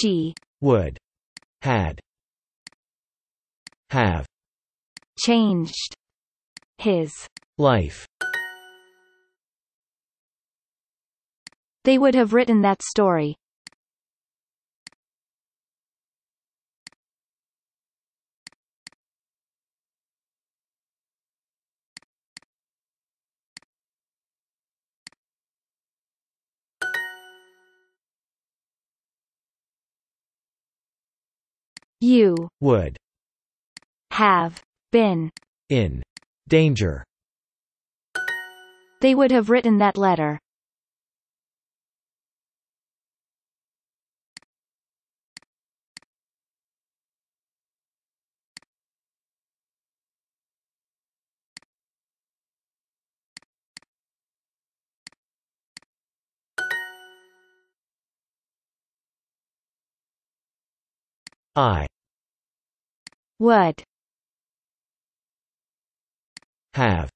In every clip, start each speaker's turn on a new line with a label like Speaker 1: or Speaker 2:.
Speaker 1: she would had have
Speaker 2: changed his life. They would have written that story. You would have been
Speaker 1: in danger.
Speaker 2: They would have written that letter. I would
Speaker 1: have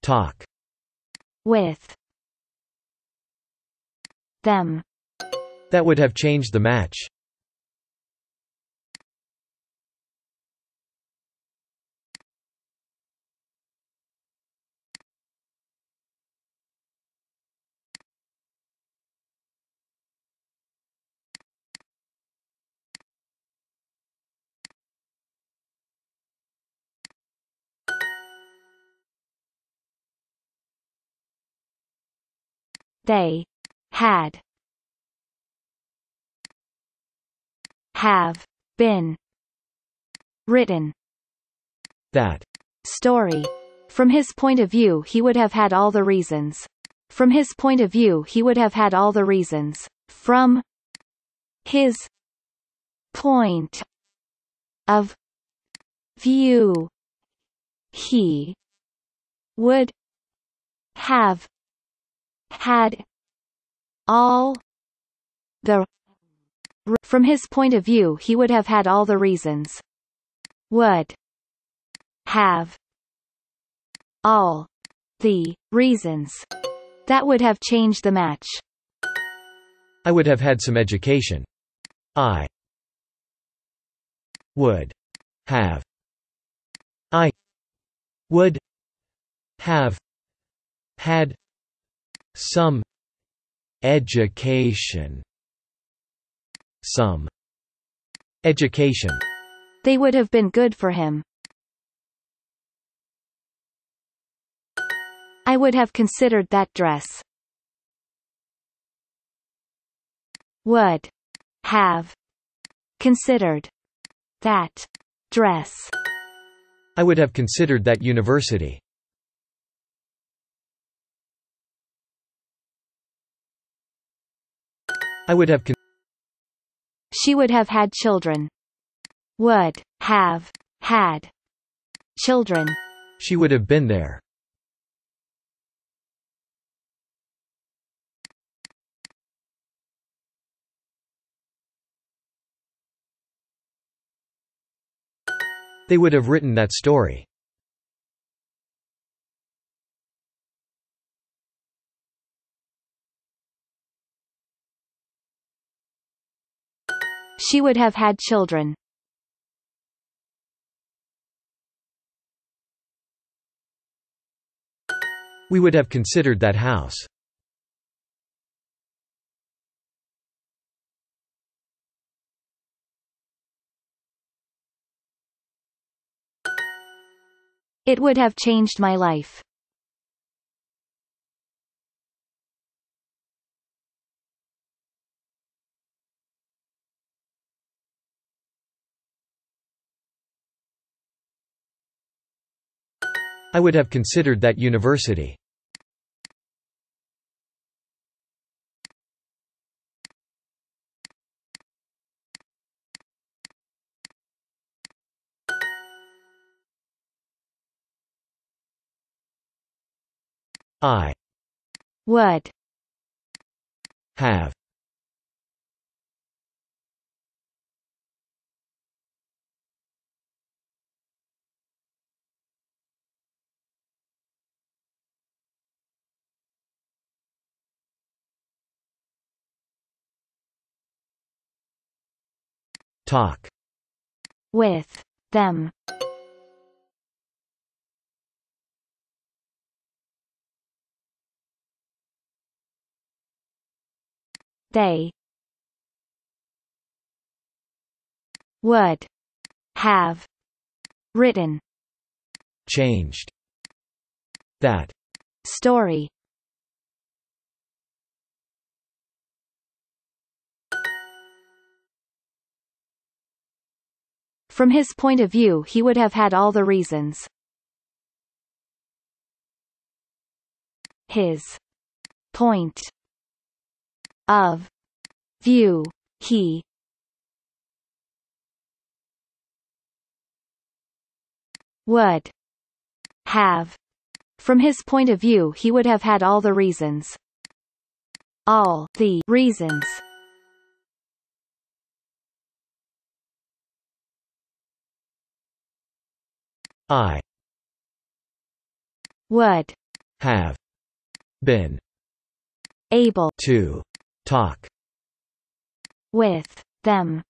Speaker 1: talk
Speaker 2: with them
Speaker 1: that would have changed the match
Speaker 2: They had have been written that story. From his point of view he would have had all the reasons. From his point of view he would have had all the reasons. From his point of view he would have had all the from his point of view he would have had all the reasons would have all the reasons that would have changed the match
Speaker 1: I would have had some education I would have I would have had some education some education
Speaker 2: they would have been good for him I would have considered that dress would have considered that
Speaker 1: dress I would have considered that university I would have con-
Speaker 2: She would have had children. Would have had
Speaker 1: children. She would have been there. They would have written that story.
Speaker 2: She would have had children.
Speaker 1: We would have considered that house.
Speaker 2: It would have changed my life.
Speaker 1: I would have considered that university. I would have Talk
Speaker 2: with them. They would have written
Speaker 1: changed that
Speaker 2: story From his point of view he would have had all the reasons. His point of view he would have from his point of view he would have had all the reasons all the reasons I would
Speaker 1: have been able to talk
Speaker 2: with them